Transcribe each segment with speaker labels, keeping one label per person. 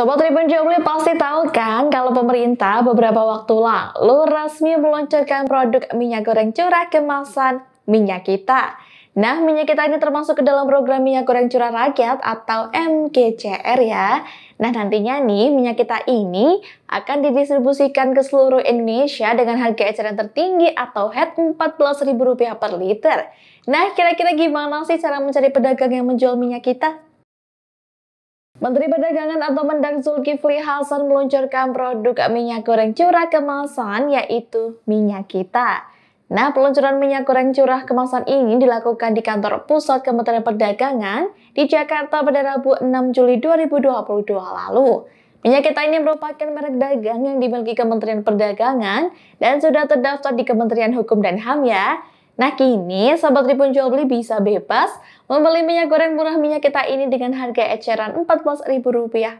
Speaker 1: Sobat Tribun Jomli pasti tahu kan kalau pemerintah beberapa waktu lalu resmi meluncurkan produk minyak goreng curah kemasan minyak kita. Nah, minyak kita ini termasuk ke dalam program minyak goreng curah rakyat atau MGCR ya. Nah, nantinya nih minyak kita ini akan didistribusikan ke seluruh Indonesia dengan harga eceran tertinggi atau head Rp14.000 per liter. Nah, kira-kira gimana sih cara mencari pedagang yang menjual minyak kita? Menteri Perdagangan atau Mendak Zulkifli Hasan meluncurkan produk minyak goreng curah kemasan yaitu minyak kita. Nah, peluncuran minyak goreng curah kemasan ini dilakukan di kantor pusat Kementerian Perdagangan di Jakarta pada Rabu 6 Juli 2022 lalu. Minyak kita ini merupakan merek dagang yang dimiliki Kementerian Perdagangan dan sudah terdaftar di Kementerian Hukum dan HAM ya. Nah kini sahabat Tribun Jual Beli bisa bebas membeli minyak goreng murah minyak kita ini dengan harga eceran Rp14.000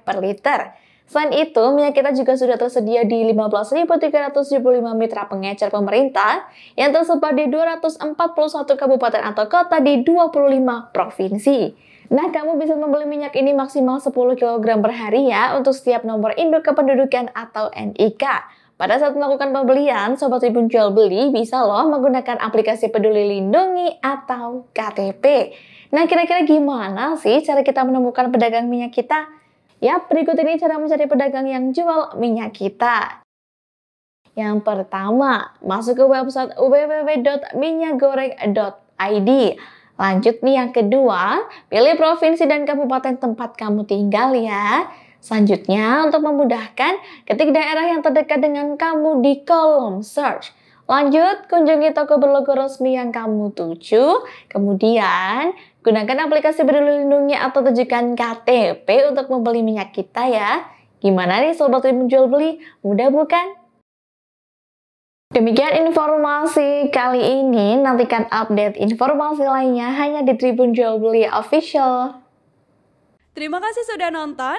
Speaker 1: per liter. Selain itu, minyak kita juga sudah tersedia di 15.375 mitra pengecer pemerintah yang tersebar di 241 kabupaten atau kota di 25 provinsi. Nah, kamu bisa membeli minyak ini maksimal 10 kg per hari ya untuk setiap nomor induk kependudukan atau NIK. Pada saat melakukan pembelian, Sobat Tribun Jual Beli bisa loh menggunakan aplikasi peduli lindungi atau KTP. Nah, kira-kira gimana sih cara kita menemukan pedagang minyak kita? Ya, berikut ini cara mencari pedagang yang jual minyak kita. Yang pertama, masuk ke website www.minyakgoreng.id. Lanjut nih yang kedua, pilih provinsi dan kabupaten tempat kamu tinggal ya. Selanjutnya, untuk memudahkan, ketik daerah yang terdekat dengan kamu di kolom search. Lanjut, kunjungi toko berlogo resmi yang kamu tuju. Kemudian, gunakan aplikasi peduli lindungi atau tunjukkan KTP untuk membeli minyak kita ya. Gimana nih sobat yang menjual beli? Mudah bukan? Demikian informasi kali ini. Nantikan update informasi lainnya hanya di Tribun Jual Beli Official.
Speaker 2: Terima kasih sudah nonton.